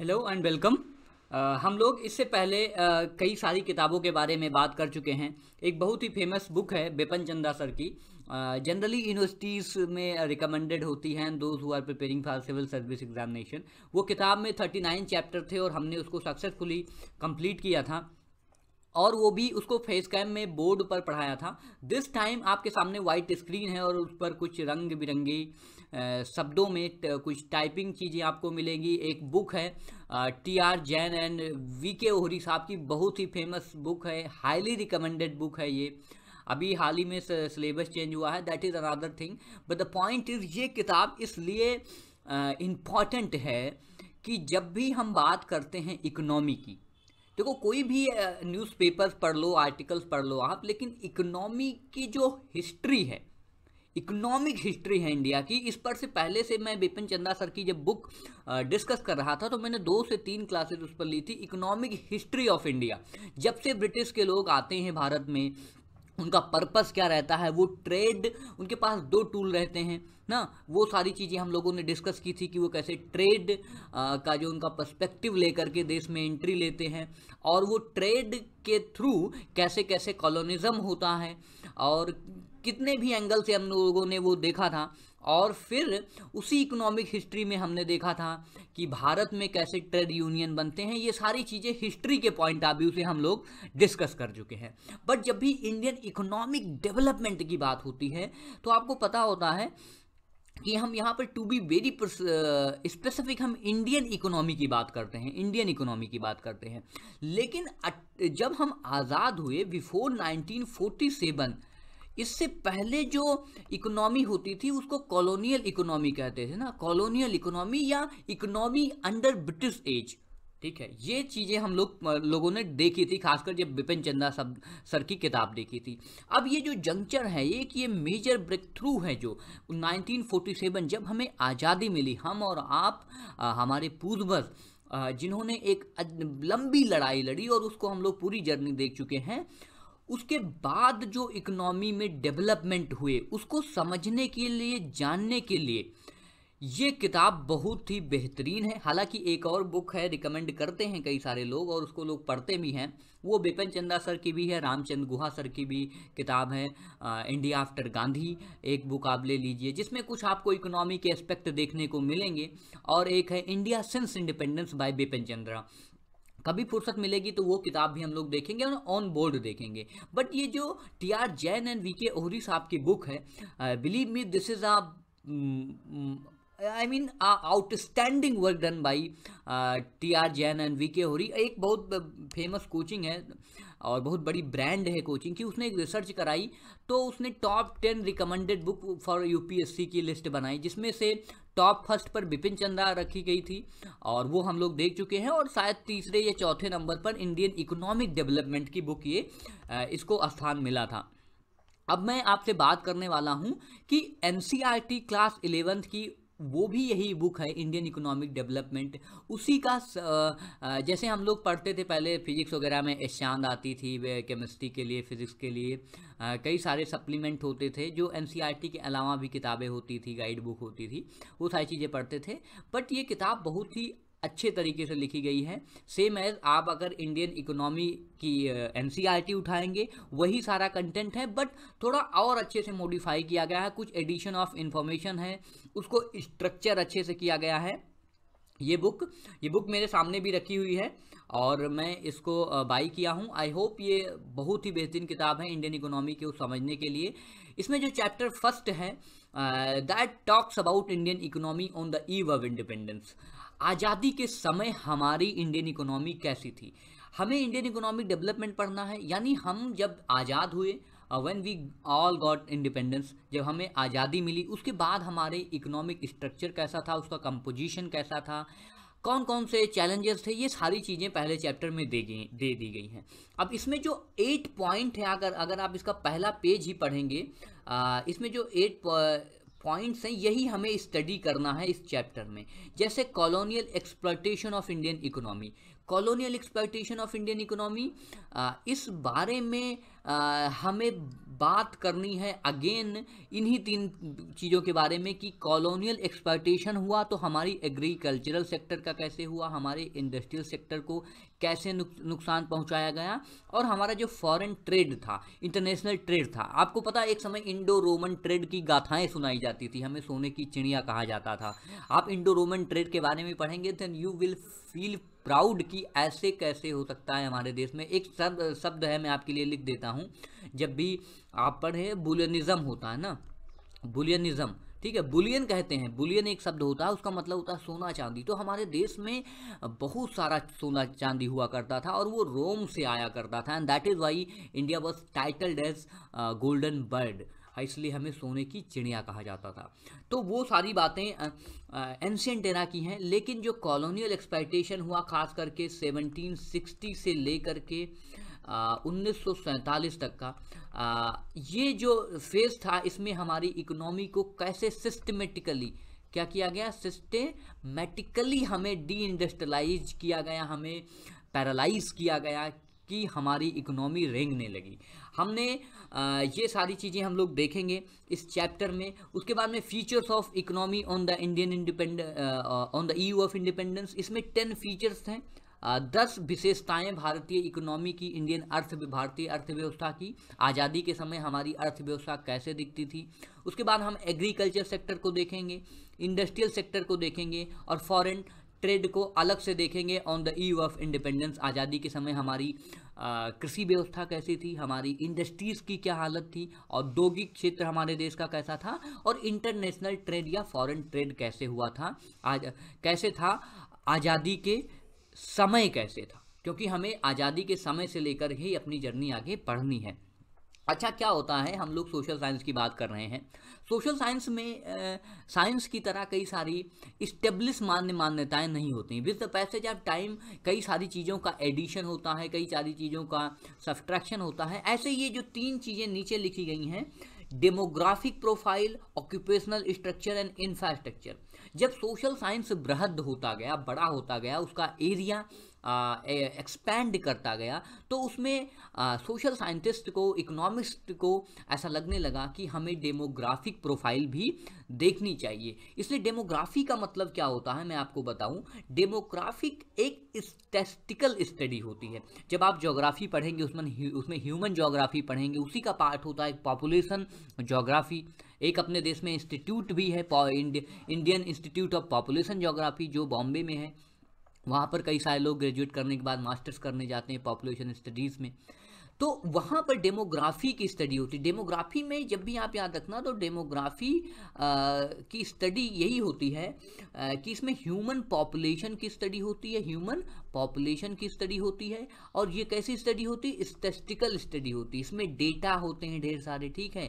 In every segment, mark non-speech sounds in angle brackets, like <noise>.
hello and welcome हम लोग इससे पहले uh, कई सारी किताबों के बारे में बात कर चुके हैं एक बहुत ही फेमस बुक है बेपन चंदा सर की जनरली uh, यूनिवर्सिटीज़ में रिकमेंडेड होती हैं those who are preparing for civil service examination वो किताब में 39 चैप्टर थे और हमने उसको सक्सेसफुली कंप्लीट किया था और वो भी उसको फेस कैम में बोर्ड पर पढ़ाया था दिस टाइम आपके सामने वाइट स्क्रीन है और उस पर कुछ रंग बिरंगी शब्दों में कुछ टाइपिंग चीज़ें आपको मिलेंगी एक बुक है T R Jain and V K Ohri साहब की बहुत ही फेमस बुक है हाईली रिकमेंडेड बुक है ये अभी हाल ही में सिलेबस चेंज हुआ है that is another thing but the point is ये किताब इसलिए इम्पॉर्टेंट है कि जब भी हम बात करते हैं इकोनॉमी की देखो कोई भी न्यूज़पेपर्स पढ़ लो आर्टिकल्स पढ़ लो आप लेकिन इकोनॉमी की जो हिस्ट्री है इकोनॉमिक हिस्ट्री है इंडिया की इस पर से पहले से मैं बिपिन चंदा सर की जब बुक डिस्कस कर रहा था तो मैंने दो से तीन क्लासेज उस पर ली थी इकोनॉमिक हिस्ट्री ऑफ इंडिया जब से ब्रिटिश के लोग आते हैं भारत में उनका पर्पस क्या रहता है वो ट्रेड उनके पास दो टूल रहते हैं ना वो सारी चीज़ें हम लोगों ने डिस्कस की थी कि वो कैसे ट्रेड आ, का जो उनका पर्सपेक्टिव लेकर के देश में एंट्री लेते हैं और वो ट्रेड के थ्रू कैसे कैसे कॉलोनिज़म होता है और कितने भी एंगल से हम लोगों ने वो देखा था और फिर उसी इकोनॉमिक हिस्ट्री में हमने देखा था कि भारत में कैसे ट्रेड यूनियन बनते हैं ये सारी चीज़ें हिस्ट्री के पॉइंट ऑफ व्यू से हम लोग डिस्कस कर चुके हैं बट जब भी इंडियन इकोनॉमिक डेवलपमेंट की बात होती है तो आपको पता होता है कि हम यहाँ पर टू बी वेरी स्पेसिफिक हम इंडियन इकोनॉमी की बात करते हैं इंडियन इकोनॉमी की बात करते हैं लेकिन जब हम आज़ाद हुए बिफोर 1947 इससे पहले जो इकोनॉमी होती थी उसको कॉलोनियल इकोनॉमी कहते थे ना कॉलोनियल इकोनॉमी या इकोनॉमी अंडर ब्रिटिश एज ठीक है ये चीज़ें हम लोग लोगों ने देखी थी खासकर जब बिपिन चंदा सब सर की किताब देखी थी अब ये जो जंक्चर है ये कि ये मेजर ब्रेक थ्रू है जो 1947 जब हमें आज़ादी मिली हम और आप आ, हमारे पूर्वज जिन्होंने एक लंबी लड़ाई लड़ी और उसको हम लोग पूरी जर्नी देख चुके हैं उसके बाद जो इकोनॉमी में डेवलपमेंट हुए उसको समझने के लिए जानने के लिए ये किताब बहुत ही बेहतरीन है हालांकि एक और बुक है रिकमेंड करते हैं कई सारे लोग और उसको लोग पढ़ते भी हैं वो बिपिन चंदा सर की भी है रामचंद्र गुहा सर की भी किताब है आ, इंडिया आफ्टर गांधी एक बुक आप ले लीजिए जिसमें कुछ आपको इकोनॉमी के एस्पेक्ट देखने को मिलेंगे और एक है India since independence by Bipin Chandra कभी फुर्सत मिलेगी तो वो किताब भी हम लोग देखेंगे और ऑन बोर्ड देखेंगे बट ये जो T R Jain and V K Ohri साहब की बुक है believe me this is a I mean outstanding work done by T R Jain and V K Hori एक बहुत फेमस कोचिंग है और बहुत बड़ी ब्रांड है कोचिंग की उसने एक रिसर्च कराई तो उसने top ten recommended book for UPSC की लिस्ट बनाई जिसमें से टॉप फर्स्ट पर बिपिन चंद्रा रखी गई थी और वो हम लोग देख चुके हैं और शायद तीसरे या चौथे नंबर पर इंडियन इकोनॉमिक डेवलपमेंट की बुक ये uh, इसको स्थान मिला था अब मैं आपसे बात करने वाला हूं कि एन क्लास इलेवेंथ की वो भी यही बुक है इंडियन इकोनॉमिक डेवलपमेंट उसी का जैसे हम लोग पढ़ते थे पहले फिजिक्स वगैरह में एशांग आती थी केमिस्ट्री के लिए फिजिक्स के लिए कई सारे सप्लीमेंट होते थे जो एन e के अलावा भी किताबें होती थी गाइड बुक होती थी वो सारी चीज़ें पढ़ते थे बट ये किताब बहुत ही अच्छे तरीके से लिखी गई है सेम एज आप अगर इंडियन इकोनॉमी की एन uh, e उठाएंगे वही सारा कंटेंट है बट थोड़ा और अच्छे से मॉडिफाई किया गया है कुछ एडिशन ऑफ इन्फॉर्मेशन है उसको स्ट्रक्चर अच्छे से किया गया है ये बुक ये बुक मेरे सामने भी रखी हुई है और मैं इसको बाई किया हूँ आई होप ये बहुत ही बेहतरीन किताब है इंडियन इकोनॉमी को समझने के लिए इसमें जो चैप्टर फर्स्ट है that talks about Indian economy on the eve of independence आज़ादी के समय हमारी इंडियन इकोनॉमी कैसी थी हमें इंडियन इकोनॉमिक डेवलपमेंट पढ़ना है यानी हम जब आज़ाद हुए when we all got independence जब हमें आज़ादी मिली उसके बाद हमारे इकोनॉमिक स्ट्रक्चर कैसा था उसका कंपोजिशन कैसा था कौन कौन से चैलेंजेस थे ये सारी चीज़ें पहले चैप्टर में दे गई दे दी गई हैं अब इसमें जो एट पॉइंट है अगर अगर आप इसका पहला पेज ही पढ़ेंगे आ, uh, इसमें जो एट पॉइंट्स हैं यही हमें स्टडी करना है इस चैप्टर में जैसे colonial exploitation of Indian economy colonial expectation of Indian economy इस बारे में आ, हमें बात करनी है अगेन इन्हीं तीन चीज़ों के बारे में कि कॉलोनियल एक्सपर्टेशन हुआ तो हमारी एग्रीकल्चरल सेक्टर का कैसे हुआ हमारे इंडस्ट्रियल सेक्टर को कैसे नुक, नुकसान पहुंचाया गया और हमारा जो फॉरेन ट्रेड था इंटरनेशनल ट्रेड था आपको पता एक समय इंडो रोमन ट्रेड की गाथाएं सुनाई जाती थी हमें सोने की चिड़िया कहा जाता था आप इंडो रोमन ट्रेड के बारे में पढ़ेंगे then you will feel proud कि ऐसे कैसे हो सकता है हमारे देश में एक शब्द शब्द है मैं आपके लिए लिख देता हूँ जब भी आप पढ़े बुलियनिज्म होता है ना बुलियनिज्म ठीक है बुलियन कहते हैं बुलियन एक शब्द होता है उसका मतलब होता है सोना चांदी तो हमारे देश में बहुत सारा सोना चांदी हुआ करता था और वो रोम से आया करता था and that is why India was titled as golden bird इसलिए हमें सोने की चिड़िया कहा जाता था तो वो सारी बातें एंशियंट एरा की हैं लेकिन जो कॉलोनियल एक्सपेक्टेशन हुआ ख़ास करके 1760 से लेकर के उन्नीस तक का आ, ये जो फेज़ था इसमें हमारी इकोनॉमी को कैसे सिस्टमेटिकली क्या किया गया सिस्टमेटिकली हमें डी इंडस्ट्रलाइज किया गया हमें पैरालाइज किया गया कि हमारी इकोनॉमी रेंगने लगी हमने ये सारी चीज़ें हम लोग देखेंगे इस चैप्टर में उसके बाद में features of economy on the Indian independ on the eve of independence इसमें टेन फीचर्स हैं दस विशेषताएं भारतीय इकोनॉमी की इंडियन अर्थ भारतीय अर्थव्यवस्था की आज़ादी के समय हमारी अर्थव्यवस्था कैसे दिखती थी उसके बाद हम एग्रीकल्चर सेक्टर को देखेंगे इंडस्ट्रियल सेक्टर को देखेंगे और फॉरेन ट्रेड को अलग से देखेंगे on the eve of independence आज़ादी के समय हमारी कृषि व्यवस्था कैसी थी हमारी इंडस्ट्रीज़ की क्या हालत थी औद्योगिक क्षेत्र हमारे देश का कैसा था और इंटरनेशनल ट्रेड या फॉरेन ट्रेड कैसे हुआ था आज कैसे था आज़ादी के समय कैसे था क्योंकि हमें आज़ादी के समय से लेकर ही अपनी जर्नी आगे बढ़नी है अच्छा क्या होता है हम लोग सोशल साइंस की बात कर रहे हैं सोशल साइंस में साइंस की तरह कई सारी इस्टेब्लिश मान्य मान्यताएं नहीं होती with the passage of time कई सारी चीज़ों का एडिशन होता है कई सारी चीज़ों का सब्ट्रैक्शन होता है ऐसे ये जो तीन चीज़ें नीचे लिखी गई हैं demographic profile occupational structure and infrastructure जब सोशल साइंस बृहद होता गया बड़ा होता गया उसका एरिया एक्सपैंड करता गया तो उसमें सोशल साइंटिस्ट को इकोनॉमिस्ट को ऐसा लगने लगा कि हमें डेमोग्राफिक प्रोफाइल भी देखनी चाहिए इसलिए डेमोग्राफी का मतलब क्या होता है मैं आपको बताऊं डेमोग्राफिक एक स्टेस्टिकल स्टडी होती है जब आप जोग्राफ़ी पढ़ेंगे उसमें उसमें ह्यूमन जोग्राफ़ी पढ़ेंगे उसी का पार्ट होता है पॉपुलेशन जोग्राफ़ी एक अपने देश में इंस्टीट्यूट भी है Indian institute of population geography जो बॉम्बे में है वहाँ पर कई सारे लोग ग्रेजुएट करने के बाद मास्टर्स करने जाते हैं पॉपुलेशन स्टडीज़ में तो वहाँ पर डेमोग्राफी की स्टडी होती है डेमोग्राफी में जब भी आप याद रखना तो डेमोग्राफी की स्टडी यही होती है कि इसमें ह्यूमन पॉपुलेशन की स्टडी होती है ह्यूमन पॉपुलेशन की स्टडी होती है और ये कैसी स्टडी होती है स्टेस्टिकल स्टडी होती है इसमें डेटा होते हैं ढेर सारे ठीक है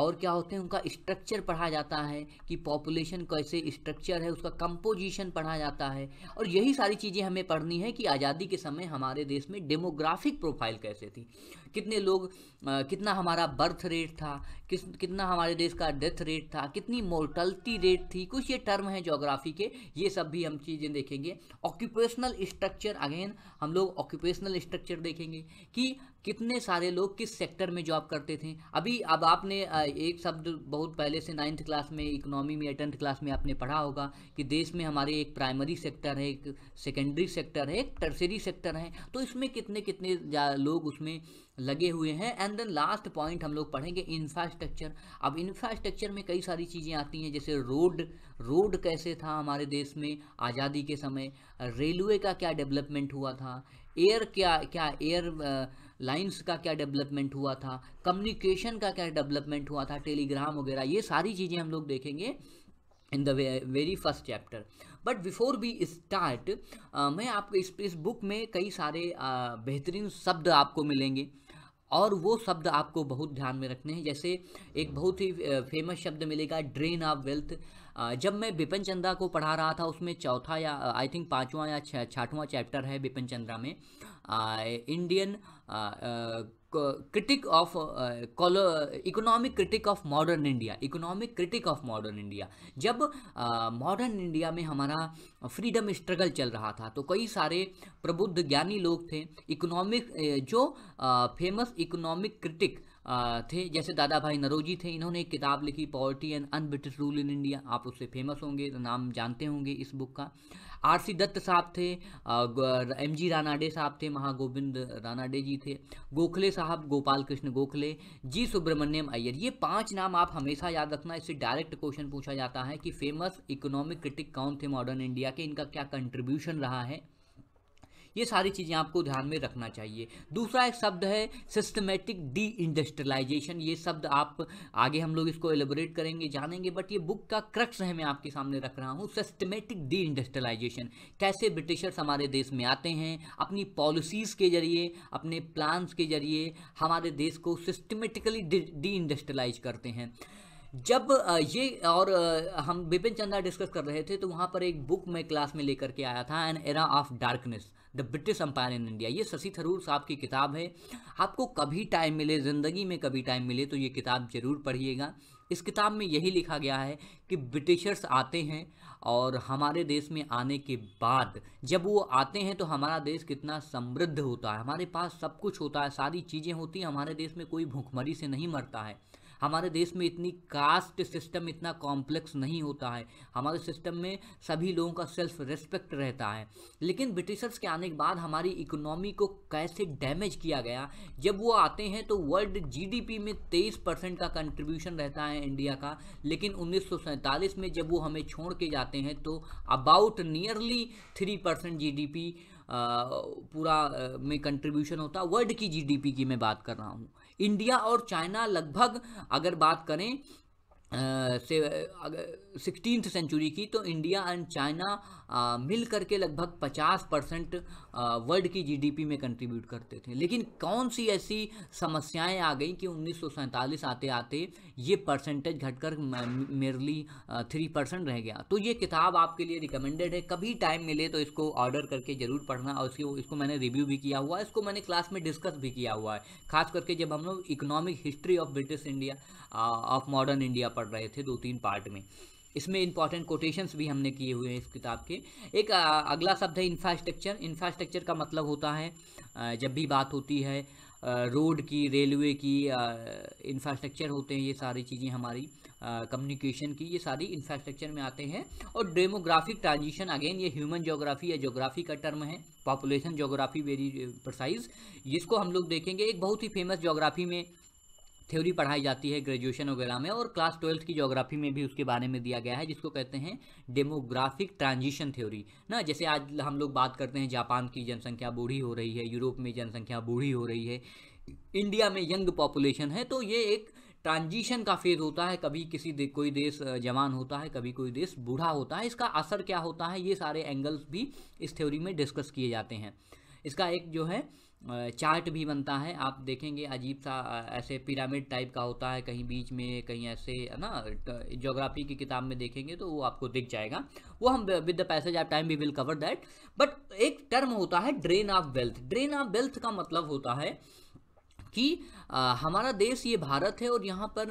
और क्या होते हैं उनका स्ट्रक्चर पढ़ा जाता है कि पॉपुलेशन कैसे स्ट्रक्चर है उसका कंपोजिशन पढ़ा जाता है और यही सारी चीज़ें हमें पढ़नी है कि आज़ादी के समय हमारे देश में डेमोग्राफिक प्रोफाइल कैसे थी कितने लोग आ, कितना हमारा बर्थ रेट था किस कितना हमारे देश का डेथ रेट था कितनी मोर्टलिटी रेट थी कुछ ये टर्म हैं जोग्राफी के ये सब भी हम चीज़ें देखेंगे ऑक्यूपेशनल स्ट्रक्चर अगेन हम लोग ऑक्यूपेशनल स्ट्रक्चर देखेंगे कि कितने सारे लोग किस सेक्टर में जॉब करते थे अभी अब आपने एक शब्द बहुत पहले से नाइन्थ क्लास में इकोनॉमी में या टेंथ क्लास में आपने पढ़ा होगा कि देश में हमारे एक प्राइमरी सेक्टर है एक सेकेंडरी सेक्टर है एक टर्सरी सेक्टर है तो इसमें कितने कितने लोग उसमें लगे हुए हैं एंड देन लास्ट पॉइंट हम लोग पढ़ेंगे इंफ्रास्ट्रक्चर अब इंफ्रास्ट्रक्चर में कई सारी चीज़ें आती हैं जैसे रोड रोड कैसे था हमारे देश में आज़ादी के समय रेलवे का क्या डेवलपमेंट हुआ था एयर क्या क्या एयर लाइन्स का क्या डेवलपमेंट हुआ था कम्युनिकेशन का क्या डेवलपमेंट हुआ था टेलीग्राम वगैरह ये सारी चीज़ें हम लोग देखेंगे in the very first chapter but before we start मैं आपको इस इस बुक में कई सारे बेहतरीन शब्द आपको मिलेंगे और वो शब्द आपको बहुत ध्यान में रखने हैं जैसे एक बहुत ही फेमस शब्द मिलेगा ड्रेन ऑफ वेल्थ जब मैं बिपिन चंद्रा को पढ़ा रहा था उसमें चौथा या आई थिंक पाँचवा या छठवां चैप्टर है बिपिन चंद्रा में Indian critic of economic critic of modern India economic critic of modern India जब मॉडर्न uh, इंडिया में हमारा फ्रीडम स्ट्रगल चल रहा था तो कई सारे प्रबुद्ध ज्ञानी लोग थे इकोनॉमिक uh, जो फेमस इकोनॉमिक क्रिटिक थे जैसे दादा भाई नरोजी थे इन्होंने एक किताब लिखी poverty and unBritish rule in India आप उससे फेमस होंगे तो नाम जानते होंगे इस बुक का आर सी दत्त साहब थे एम जी रानाडे साहब थे महागोविंद रानाडे जी थे गोखले साहब गोपाल कृष्ण गोखले जी सुब्रमण्यम अय्यर ये पांच नाम आप हमेशा याद रखना इससे डायरेक्ट क्वेश्चन पूछा जाता है कि फेमस इकोनॉमिक क्रिटिक कौन थे मॉडर्न इंडिया के इनका क्या कंट्रीब्यूशन रहा है ये सारी चीज़ें आपको ध्यान में रखना चाहिए दूसरा एक शब्द है सिस्टमेटिक डी इंडस्ट्रियलाइजेशन ये शब्द आप आगे हम लोग इसको एलेबोरेट करेंगे जानेंगे बट ये बुक का क्रक्स है मैं आपके सामने रख रहा हूँ सिस्टमेटिक डी इंडस्ट्रियलाइजेशन कैसे ब्रिटिशर्स हमारे देश में आते हैं अपनी पॉलिसीज़ के जरिए अपने प्लान्स के जरिए हमारे देश को सिस्टमेटिकली डी इंडस्ट्रियलाइज करते हैं जब ये और हम बिपिन चंद्रा डिस्कस कर रहे थे तो वहाँ पर एक बुक मैं क्लास में लेकर के आया था an era of darkness the British empire in India ये शशि थरूर साहब की किताब है आपको कभी टाइम मिले ज़िंदगी में कभी टाइम मिले तो ये किताब ज़रूर पढ़िएगा इस किताब में यही लिखा गया है कि ब्रिटिशर्स आते हैं और हमारे देश में आने के बाद जब वो आते हैं तो हमारा देश कितना समृद्ध होता है हमारे पास सब कुछ होता है सारी चीज़ें होती हैं हमारे देश में कोई भूखमरी से नहीं मरता है हमारे देश में इतनी कास्ट सिस्टम इतना कॉम्प्लेक्स नहीं होता है हमारे सिस्टम में सभी लोगों का सेल्फ रिस्पेक्ट रहता है लेकिन ब्रिटिशर्स के आने के बाद हमारी इकोनॉमी को कैसे डैमेज किया गया जब वो आते हैं तो वर्ल्ड जीडीपी में तेईस परसेंट का कंट्रीब्यूशन रहता है इंडिया का लेकिन उन्नीस में जब वो हमें छोड़ के जाते हैं तो अबाउट नियरली थ्री परसेंट जी पूरा में कंट्रीब्यूशन होता वर्ल्ड की जीडीपी की मैं बात कर रहा हूँ इंडिया और चाइना लगभग अगर बात करें से अगर सिक्सटीन सेंचुरी की तो इंडिया एंड चाइना मिल करके लगभग 50 परसेंट वर्ल्ड की जीडीपी में कंट्रीब्यूट करते थे लेकिन कौन सी ऐसी समस्याएं आ गई कि उन्नीस आते आते ये परसेंटेज घटकर मेरली थ्री परसेंट रह गया तो ये किताब आपके लिए रिकमेंडेड है कभी टाइम मिले तो इसको ऑर्डर करके ज़रूर पढ़ना और इसको इसको मैंने रिव्यू भी किया हुआ है इसको मैंने क्लास में डिस्कस भी किया हुआ है खास करके जब हम लोग economic history of British India of modern India पढ़ रहे थे दो तीन पार्ट में इसमें इंपॉर्टेंट कोटेशंस भी हमने किए हुए हैं इस किताब के एक अगला शब्द है इंफ्रास्ट्रक्चर इंफ्रास्ट्रक्चर का मतलब होता है जब भी बात होती है रोड की रेलवे की इंफ्रास्ट्रक्चर होते हैं ये सारी चीज़ें हमारी कम्युनिकेशन की ये सारी इंफ्रास्ट्रक्चर में आते हैं और डेमोग्राफिक ट्रांजिशन अगेन ये ह्यूमन जोग्राफी या जोग्राफी का टर्म है पॉपुलेशन जोग्राफी वेरी प्रसाइज इसको हम लोग देखेंगे एक बहुत ही फेमस जोग्राफी में थ्योरी पढ़ाई जाती है ग्रेजुएशन वगैरह में और क्लास ट्वेल्थ की जोग्राफी में भी उसके बारे में दिया गया है जिसको कहते हैं डेमोग्राफिक ट्रांजिशन थ्योरी ना जैसे आज हम लोग बात करते हैं जापान की जनसंख्या बूढ़ी हो रही है यूरोप में जनसंख्या बूढ़ी हो रही है इंडिया में यंग पॉपुलेशन है तो ये एक ट्रांजिशन का फेज होता है कभी किसी दे, कोई देश जवान होता है कभी कोई देश बूढ़ा होता है इसका असर क्या होता है ये सारे एंगल्स भी इस थ्योरी में डिस्कस किए जाते हैं इसका एक जो है चार्ट भी बनता है आप देखेंगे अजीब सा ऐसे पिरामिड टाइप का होता है कहीं बीच में कहीं ऐसे है ना जोग्राफी की किताब में देखेंगे तो वो आपको दिख जाएगा वो हम with the passage of time we will cover that but एक टर्म होता है drain of wealth drain of wealth का मतलब होता है कि आ, हमारा देश ये भारत है और यहाँ पर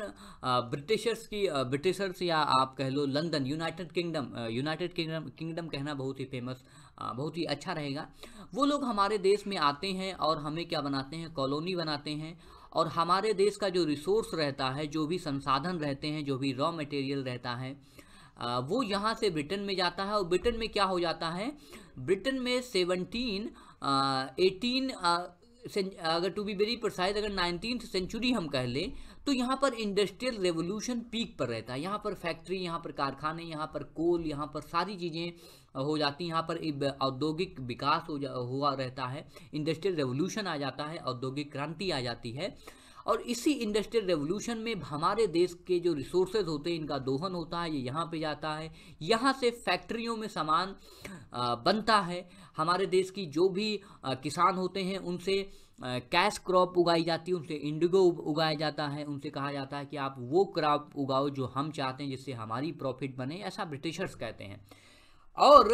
ब्रिटिशर्स की ब्रिटिशर्स या आप कह लो London United Kingdom United Kingdom kingdom कहना बहुत ही फेमस बहुत ही अच्छा रहेगा वो लोग हमारे देश में आते हैं और हमें क्या बनाते हैं कॉलोनी बनाते हैं और हमारे देश का जो रिसोर्स रहता है जो भी संसाधन रहते हैं जो भी रॉ मटेरियल रहता है वो यहाँ से ब्रिटेन में जाता है और ब्रिटेन में क्या हो जाता है ब्रिटेन में सेवनटीन एटीन अगर टू बी वेरी प्रसाइज अगर नाइनटीन सेंचुरी हम कह लें तो यहाँ पर इंडस्ट्रियल रेवोल्यूशन पीक पर रहता है यहाँ पर फैक्ट्री यहाँ पर कारखाने यहाँ पर कोल यहाँ पर सारी चीज़ें हो जाती हैं यहाँ पर औद्योगिक विकास हो जा हुआ रहता है इंडस्ट्रियल रेवोल्यूशन आ जाता है औद्योगिक क्रांति आ जाती है और इसी इंडस्ट्रियल रेवोल्यूशन में हमारे देश के जो रिसोर्सेज होते हैं इनका दोहन होता है ये यहाँ पे जाता है यहाँ से फैक्ट्रियों में सामान बनता है हमारे देश की जो भी किसान होते हैं उनसे कैश क्रॉप उगाई जाती है उनसे इंडिगो उगाया जाता है उनसे कहा जाता है कि आप वो क्रॉप उगाओ जो हम चाहते हैं जिससे हमारी प्रॉफिट बने ऐसा ब्रिटिशर्स कहते हैं और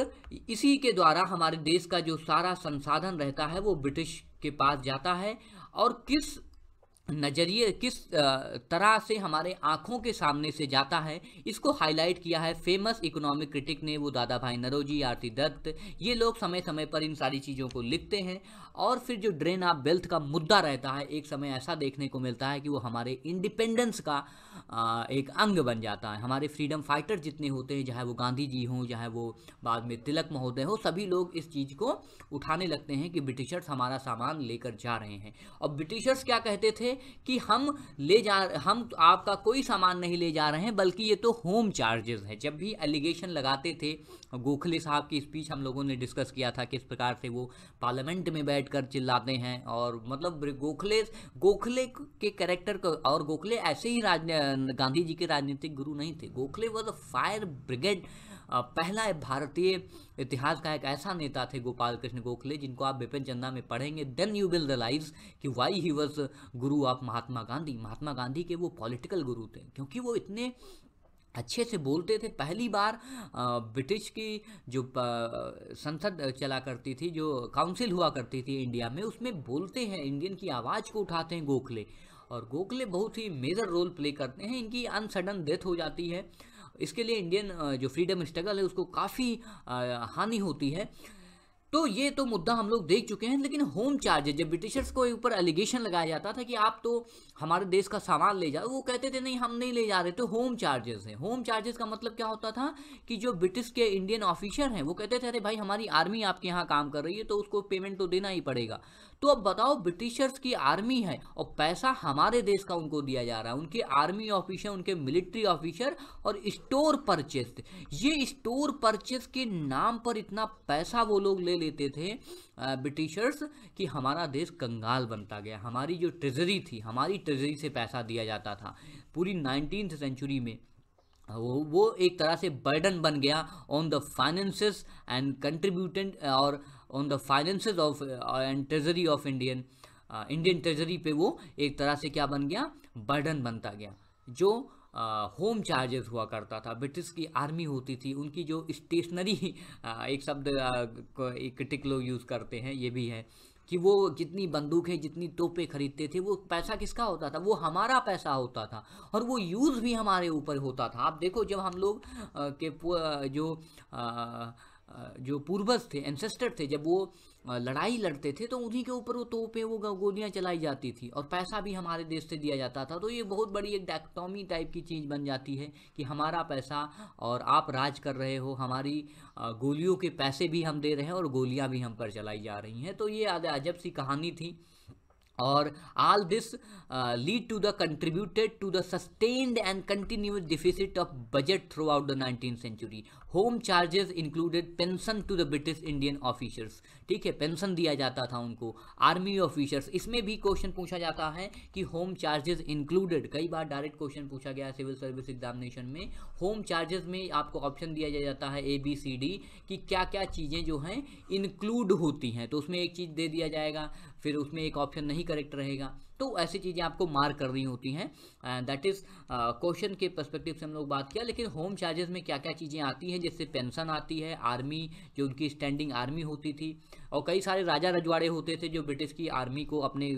इसी के द्वारा हमारे देश का जो सारा संसाधन रहता है वो ब्रिटिश के पास जाता है और किस नज़रिए किस तरह से हमारे आँखों के सामने से जाता है इसको हाईलाइट किया है फेमस इकोनॉमिक क्रिटिक ने वो दादा भाई नरोजी आरती दत्त ये लोग समय समय पर इन सारी चीज़ों को लिखते हैं और फिर जो ड्रेन ऑफ वेल्थ का मुद्दा रहता है एक समय ऐसा देखने को मिलता है कि वो हमारे इंडिपेंडेंस का एक अंग बन जाता है हमारे फ्रीडम फाइटर जितने होते हैं चाहे वो गांधी जी हों चाहे वो बाद में तिलक महोदय हो सभी लोग इस चीज़ को उठाने लगते हैं कि ब्रिटिशर्स हमारा सामान लेकर जा रहे हैं और ब्रिटिशर्स क्या कहते थे कि हम ले जा हम आपका कोई सामान नहीं ले जा रहे हैं बल्कि ये तो होम चार्जेस हैं जब भी एलिगेशन लगाते थे गोखले साहब की स्पीच हम लोगों ने डिस्कस किया था किस प्रकार से वो पार्लियामेंट में बैठ चिल्लाते हैं और मतलब गोखले गोखले के कैरेक्टर को और गोखले ऐसे ही राज गांधी जी के राजनीतिक गुरु नहीं थे Gokhale was a fire brigade पहला भारतीय इतिहास का एक ऐसा नेता थे गोपाल कृष्ण गोखले जिनको आप विपिन चंदा में पढ़ेंगे देन यू विल रियलाइज कि why he was guru of Mahatma Gandhi Mahatma Gandhi के वो पॉलिटिकल गुरु थे क्योंकि वो इतने अच्छे से बोलते थे पहली बार ब्रिटिश की जो संसद चला करती थी जो काउंसिल हुआ करती थी इंडिया में उसमें बोलते हैं इंडियन की आवाज़ को उठाते हैं गोखले और गोखले बहुत ही मेजर रोल प्ले करते हैं इनकी अनसडन डेथ हो जाती है इसके लिए इंडियन जो फ्रीडम स्ट्रगल है उसको काफ़ी हानि होती है तो ये तो मुद्दा हम लोग देख चुके हैं लेकिन होम चार्जेस जब ब्रिटिशर्स को ऊपर एलिगेशन लगाया जाता था कि आप तो हमारे देश का सामान ले जाओ वो कहते थे नहीं हम नहीं ले जा रहे तो होम चार्जेस हैं होम चार्जेस का मतलब क्या होता था कि जो ब्रिटिश के इंडियन ऑफिसर हैं वो कहते थे अरे भाई हमारी आर्मी आपके यहाँ काम कर रही है तो उसको पेमेंट तो देना ही पड़ेगा तो अब बताओ ब्रिटिशर्स की आर्मी है और पैसा हमारे देश का उनको दिया जा रहा है उनके आर्मी ऑफिसर उनके मिलिट्री ऑफिसर और स्टोर परचेस ये स्टोर परचेस के नाम पर इतना पैसा वो लोग ले लेते थे ब्रिटिशर्स कि हमारा देश कंगाल बनता गया हमारी जो ट्रेजरी थी हमारी ट्रेजरी से पैसा दिया जाता था पूरी नाइनटीन सेंचुरी में वो वो एक तरह से बर्डन बन गया on the finances and contributant और on the finances of and treasury of Indian Indian treasury पे वो एक तरह से क्या बन गया बर्डन बनता गया जो होम uh, चार्जेस हुआ करता था ब्रिटिश की आर्मी होती थी उनकी जो स्टेशनरी <laughs> uh, एक शब्द uh, एक टिक लोग यूज़ करते हैं ये भी है कि वो जितनी बंदूकें जितनी तोपें खरीदते थे वो पैसा किसका होता था वो हमारा पैसा होता था और वो यूज़ भी हमारे ऊपर होता था आप देखो जब हम लोग के जो आ, जो पूर्वज थे एंसेस्टर थे जब वो लड़ाई लड़ते थे तो उन्हीं के ऊपर वो तोपे वो गोलियाँ चलाई जाती थी और पैसा भी हमारे देश से दिया जाता था तो ये बहुत बड़ी एक डैक्टॉमी टाइप की चीज़ बन जाती है कि हमारा पैसा और आप राज कर रहे हो हमारी गोलियों के पैसे भी हम दे रहे हैं और गोलियाँ भी हम पर चलाई जा रही हैं तो ये अजब सी कहानी थी or all this uh, lead to the contributed to the sustained and continuous deficit of budget throughout the 19th century home charges included pension to the british indian officers ठीक है पेंशन दिया जाता था उनको आर्मी ऑफिसर्स इसमें भी question पूछा जाता है कि होम चार्जेस इंक्लूडेड कई बार डायरेक्ट क्वेश्चन पूछा गया सिविल सर्विस एग्जामिनेशन में होम चार्जेस में आपको ऑप्शन दिया जा जाता है ए बी सी डी कि क्या क्या चीज़ें जो हैं इंक्लूड होती हैं तो उसमें एक चीज़ दे दिया जाएगा फिर उसमें एक ऑप्शन नहीं करेक्ट रहेगा तो ऐसी चीज़ें आपको कर करनी होती हैं दैट इज़ क्वेश्चन के पर्सपेक्टिव से हम लोग बात किया लेकिन होम चार्जेस में क्या क्या चीज़ें आती हैं जैसे पेंशन आती है आर्मी जो उनकी स्टैंडिंग आर्मी होती थी और कई सारे राजा रजवाड़े होते थे जो ब्रिटिश की आर्मी को अपने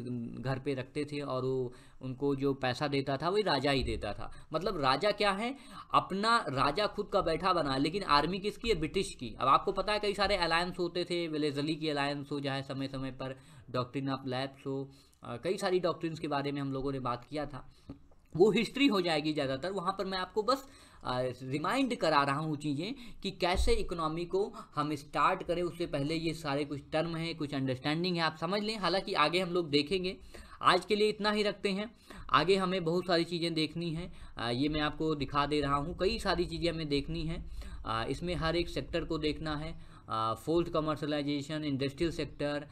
घर पे रखते थे और वो उनको जो पैसा देता था वही राजा ही देता था मतलब राजा क्या है अपना राजा खुद का बैठा बना लेकिन आर्मी किसकी है ब्रिटिश की अब आपको पता है कई सारे अलायंस होते थे वेलेजली की अलायंस हो जाए समय समय पर डॉक्ट्रिन ऑफ लैब्स हो कई सारी डॉक्ट्रिन्स के बारे में हम लोगों ने बात किया था वो हिस्ट्री हो जाएगी ज़्यादातर वहाँ पर मैं आपको बस रिमाइंड करा रहा हूँ चीज़ें कि कैसे इकोनॉमी को हम स्टार्ट करें उससे पहले ये सारे कुछ टर्म हैं कुछ अंडरस्टैंडिंग है आप समझ लें हालांकि आगे हम लोग देखेंगे आज के लिए इतना ही रखते हैं आगे हमें बहुत सारी चीज़ें देखनी हैं ये मैं आपको दिखा दे रहा हूँ कई सारी चीज़ें हमें देखनी हैं इसमें हर एक सेक्टर को देखना है fourth commercialisation industrial sector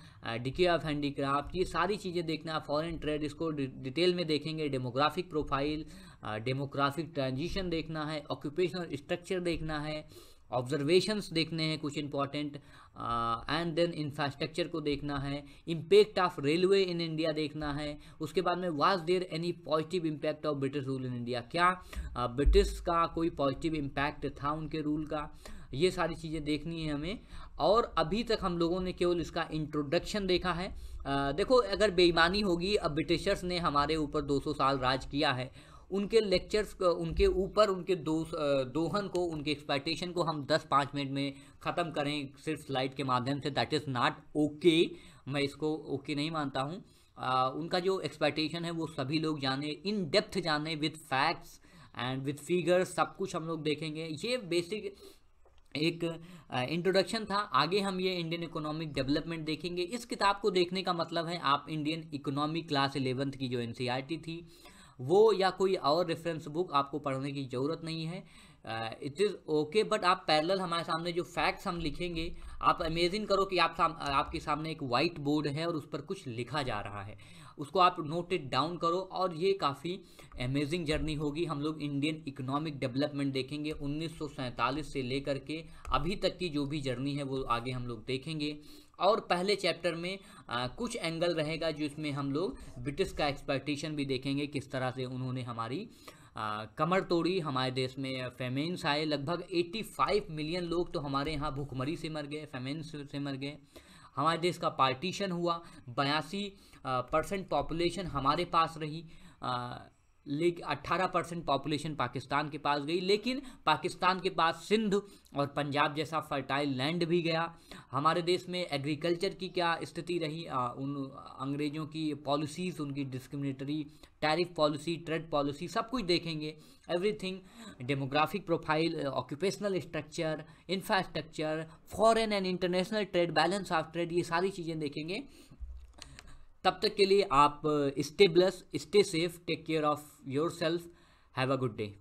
decay of handicraft ये सारी चीज़ें देखना है फॉरन ट्रेड इसको डिटेल में देखेंगे डेमोग्राफिक प्रोफाइल डेमोग्राफिक ट्रांजिशन देखना है ऑक्यूपेशनल स्ट्रक्चर देखना है ऑब्जर्वेशंस देखने हैं कुछ इंपॉर्टेंट एंड देन इंफ्रास्ट्रक्चर को देखना है impact of railway in India देखना है उसके बाद में was there any positive impact of British rule in India क्या ब्रिटिश uh, का कोई पॉजिटिव इम्पैक्ट था उनके रूल का ये सारी चीज़ें देखनी है हमें और अभी तक हम लोगों ने केवल इसका इंट्रोडक्शन देखा है आ, देखो अगर बेईमानी होगी अब ब्रिटिशर्स ने हमारे ऊपर 200 साल राज किया है उनके लेक्चर्स उनके ऊपर उनके दो दोहन को उनके एक्सपेक्टेशन को हम 10 पाँच मिनट में ख़त्म करें सिर्फ स्लाइड के माध्यम say that is not okay मैं इसको ओके okay नहीं मानता हूँ उनका जो एक्सपेक्टेशन है वो सभी लोग जाने इन डेप्थ जाने with facts and with figures सब कुछ हम लोग देखेंगे ये बेसिक एक इंट्रोडक्शन था आगे हम ये इंडियन इकोनॉमिक डेवलपमेंट देखेंगे इस किताब को देखने का मतलब है आप इंडियन इकोनॉमिक क्लास एलेवंथ की जो एन e थी वो या कोई और रेफरेंस बुक आपको पढ़ने की ज़रूरत नहीं है इट इज़ ओके बट आप पैरेलल हमारे सामने जो फैक्ट्स हम लिखेंगे आप अमेजिन करो कि आप साम, आपके सामने एक वाइट बोर्ड है और उस पर कुछ लिखा जा रहा है उसको आप नोटेड डाउन करो और ये काफ़ी अमेजिंग जर्नी होगी हम लोग इंडियन इकोनॉमिक डेवलपमेंट देखेंगे उन्नीस से लेकर के अभी तक की जो भी जर्नी है वो आगे हम लोग देखेंगे और पहले चैप्टर में आ, कुछ एंगल रहेगा जिसमें हम लोग ब्रिटिश का एक्सपेक्टेशन भी देखेंगे किस तरह से उन्होंने हमारी आ, कमर तोड़ी हमारे देश में फेमेंस आए लगभग 85 मिलियन लोग तो हमारे यहाँ भूखमरी से मर गए फेमेंस से मर गए हमारे देश का पार्टीशन हुआ बयासी परसेंट पॉपुलेशन हमारे पास रही लेकिन अट्ठारह परसेंट पॉपुलेशन पाकिस्तान के पास गई लेकिन पाकिस्तान के पास सिंध और पंजाब जैसा फर्टाइल लैंड भी गया हमारे देश में एग्रीकल्चर की क्या स्थिति रही आ, उन अंग्रेज़ों की पॉलिसीज़ उनकी discriminatory tariff policy trade policy सब कुछ देखेंगे everything demographic profile occupational structure infrastructure foreign and international trade balance of trade ये सारी चीज़ें देखेंगे तब तक के लिए आप stay blessed stay safe take care of yourself have a good day